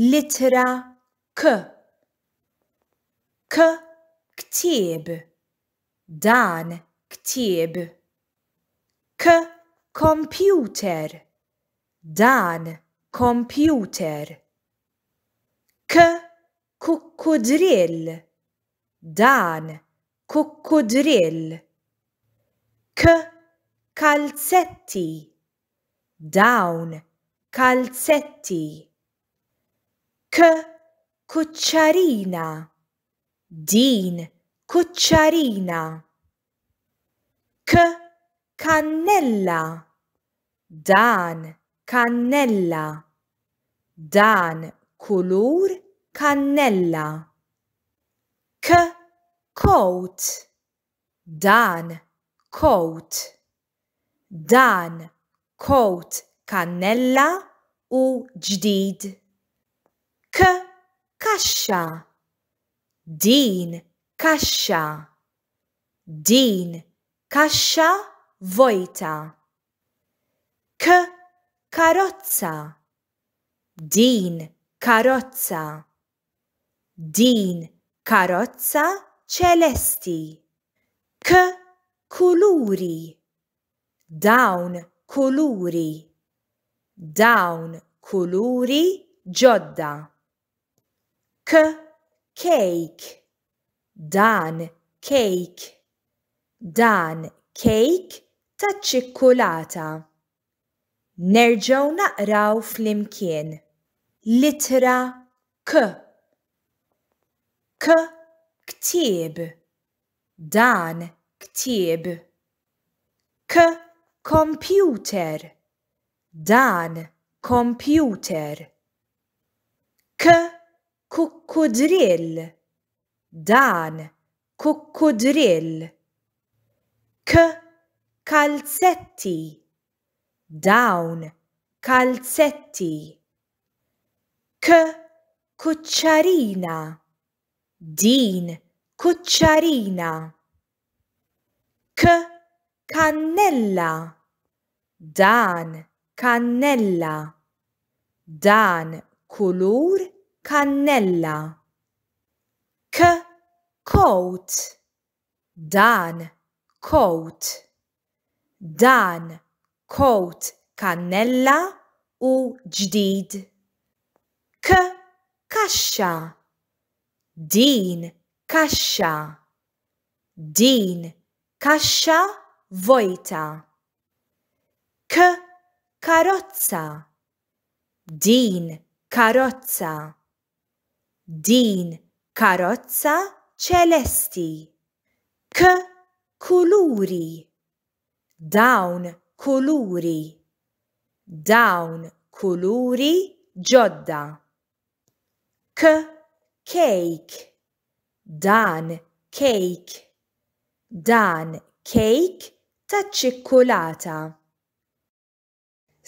litra k k ktieb dan ktieb k computer dan computer k kukkudrill dan kukkudrill k kalzetti dawn kalzetti K kuċċarina. Din kuċċarina. K kannella. Dan kannella. Dan kulur kannella. K coat. Dan coat. Dan coat kannella u ġdid. kasha Din kasha Din kasha voita. K carozza Din carozza Din carozza celesti. K culuri. down culuri. down culuri giodda. K cake dan cake dan cake ta' ċikkulata. Nerġaw naqraw fl-imkien. Litra k. K ktieb dan ktieb. K computer dan computer. K kukkudrill. Dan kukkudrill. K kalzetti. Dawn kalzetti. K kucciarina. Din kucciarina. K cannella. Dan cannella. Dan kulur kannella. K coat dan coat dan coat kannella u ġdid. K kaxxa din kaxxa din kaxxa vojta. K karozza din karozza din karozza ċelesti. K kuluri. Dawn kuluri. Dawn kuluri ġodda. K cake. Dan cake. Dan cake ta' ċikkulata.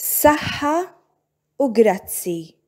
Saħħa u grazzi.